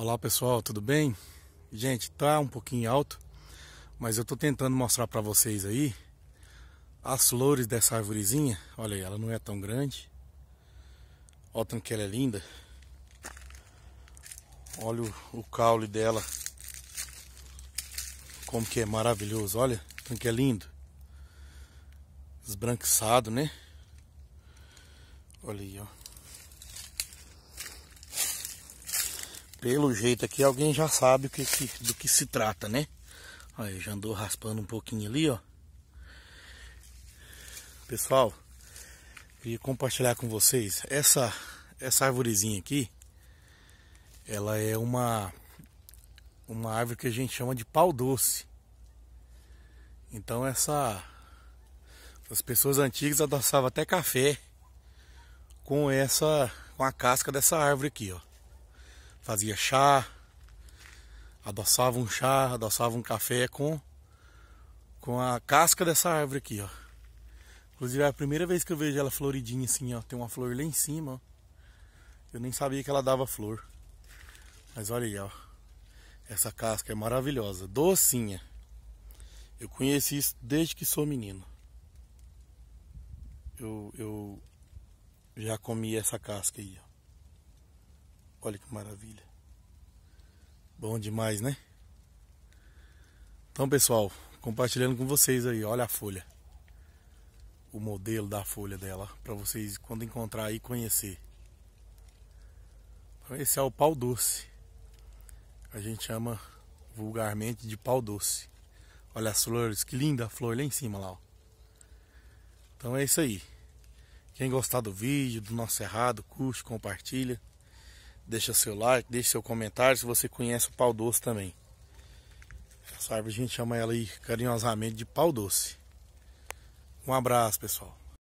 Olá pessoal, tudo bem? Gente, tá um pouquinho alto, mas eu tô tentando mostrar para vocês aí as flores dessa arvorezinha. Olha aí, ela não é tão grande. Olha tanto que ela é linda. Olha o, o, caule dela. Como que é maravilhoso, olha, tanto que é lindo. Esbranquiçado, né? Olha aí, ó. Pelo jeito aqui, alguém já sabe o que, do que se trata, né? Aí, já andou raspando um pouquinho ali, ó. Pessoal, queria compartilhar com vocês. Essa, essa árvorezinha aqui, ela é uma, uma árvore que a gente chama de pau doce. Então essa... As pessoas antigas adoçavam até café com essa... Com a casca dessa árvore aqui, ó fazia chá, adoçava um chá, adoçava um café com, com a casca dessa árvore aqui, ó. Inclusive é a primeira vez que eu vejo ela floridinha assim, ó. Tem uma flor lá em cima, ó. Eu nem sabia que ela dava flor. Mas olha aí, ó. Essa casca é maravilhosa, docinha. Eu conheci isso desde que sou menino. Eu, eu já comi essa casca aí, ó. Olha que maravilha. Bom demais, né? Então, pessoal, compartilhando com vocês aí, olha a folha. O modelo da folha dela, para vocês quando encontrar aí conhecer. Então, esse é o pau doce. A gente chama vulgarmente de pau doce. Olha as flores, que linda a flor lá em cima lá, ó. Então é isso aí. Quem gostar do vídeo, do nosso errado, curte, compartilha. Deixa seu like, deixa seu comentário se você conhece o pau doce também. Essa árvore a gente chama ela aí carinhosamente de pau doce. Um abraço, pessoal.